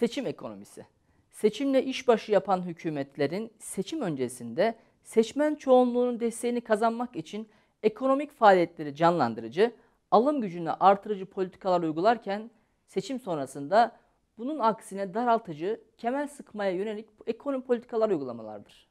Seçim ekonomisi. Seçimle işbaşı yapan hükümetlerin seçim öncesinde seçmen çoğunluğunun desteğini kazanmak için ekonomik faaliyetleri canlandırıcı, alım gücünü artırıcı politikalar uygularken seçim sonrasında bunun aksine daraltıcı, kemer sıkmaya yönelik ekonomi politikalar uygulamalardır.